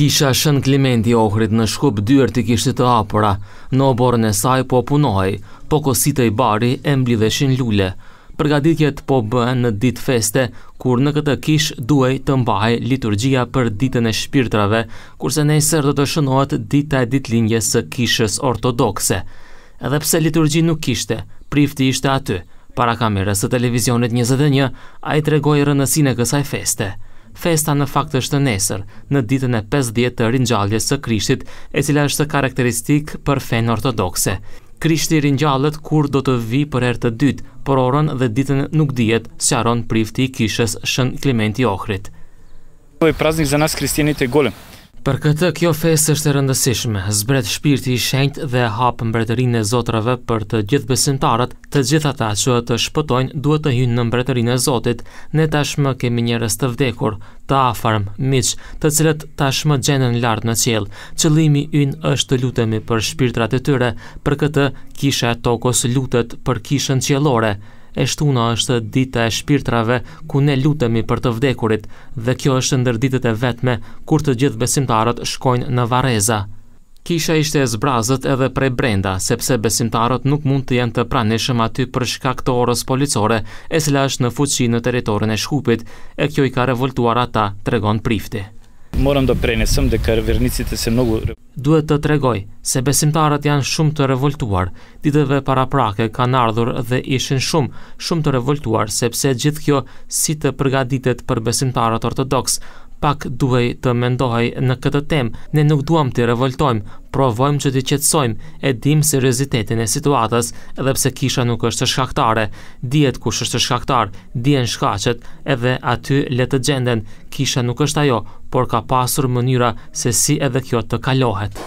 Kisha Shën Klimenti Ohrit në shkup dyër të kishtë të apura, në oborën e saj po punoj, po e i bari e mblidheshin lule. Përgaditjet po bëhen në ditë feste, kur në këtë kish duhej të mbahej liturgjia për ditën e shpirtrave, kurse nesër do të shënohet dita e ditëlindjes së kishës ortodokse. Edhe pse liturgji nuk kishte, prifti ishte aty. Para kamerës së televizionit 21, ai tregoi rëndësinë e kësaj feste festa në fakt është nesër, në ditën e 50 të ringjalljes së Krishtit, e cila është karakteristik për fenë ortodokse. Krishti rinjallët kur do të vi për herë të dytë, por orën dhe ditën nuk dihet, aron prifti i kishës Shën Klimenti Ohrit. praznik za nas kristianit e golem. Për këtë kjo fest është e rëndësishme, zbret shpirti i shenjt dhe hap mbretërinë e zotrave për të gjithë besimtarët, të gjithë ata që të shpëtojnë duhet të hynë në mbretërinë e zotit, ne tashmë kemi njërës të vdekur, të afarm, miqë, të cilët tashmë gjenën lartë në qelë, që limi yn është lutemi për shpirtrat e tyre, për këtë kisha e tokos lutet për kishën qelore, e shtuna është dita e shpirtrave ku ne lutemi për të vdekurit dhe kjo është ndër ditët e vetme kur të gjithë besimtarët shkojnë në Vareza. Kisha ishte e zbrazët edhe prej brenda, sepse besimtarët nuk mund të jenë të praneshëm aty për shkak të orës policore, e sila është në fuqi në teritorin e shkupit, e kjo i ka revoltuar ata, tregon prifti do të prenesëm dhe kërë vërnicit të se nogu... Duhet të tregoj se besimtarët janë shumë të revoltuar. Ditëve para prake kanë ardhur dhe ishin shumë, shumë të revoltuar, sepse gjithë kjo si të përgaditet për besimtarët ortodoks, pak duhej të mendohaj në këtë temë. Ne nuk duam të revoltojmë, provojmë që të qetësojmë, e dim seriozitetin e situatës, edhe pse kisha nuk është shkaktare. Dihet kush është shkaktar, dihen shkaqet, edhe aty le të gjenden. Kisha nuk është ajo, por ka pasur mënyra se si edhe kjo të kalohet.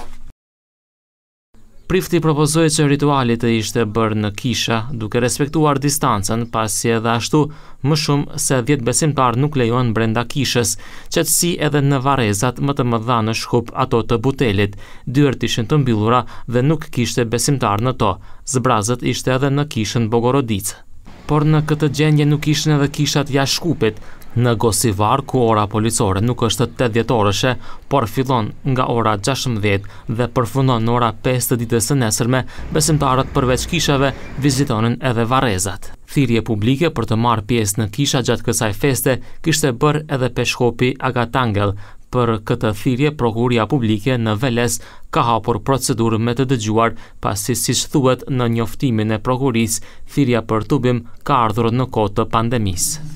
Prifti propozoi që ritualit të ishte bërë në kisha, duke respektuar distancën, pasi edhe ashtu më shumë se 10 besimtar nuk lejohen brenda kishës, qetësi edhe në varrezat më të mëdha në shkup ato të butelit, dyert ishin të mbyllura dhe nuk kishte besimtar në to. Zbrazët ishte edhe në kishën Bogorodicë. Por në këtë gjendje nuk ishin edhe kishat jashtë shkupit, Në Gosivar, ku ora policore nuk është të djetoreshe, por fillon nga ora 16 dhe përfundon në ora 5 të ditës e nesërme, besimtarët përveç kishave vizitonin edhe varezat. Thirje publike për të marë pjesë në kisha gjatë kësaj feste kishte bërë edhe peshkopi Agatangel, për këtë thirje prokuria publike në Veles ka hapur procedurë me të dëgjuar pasi si shthuet në njoftimin e prokuris, thirja për tubim ka ardhur në kotë të pandemisë.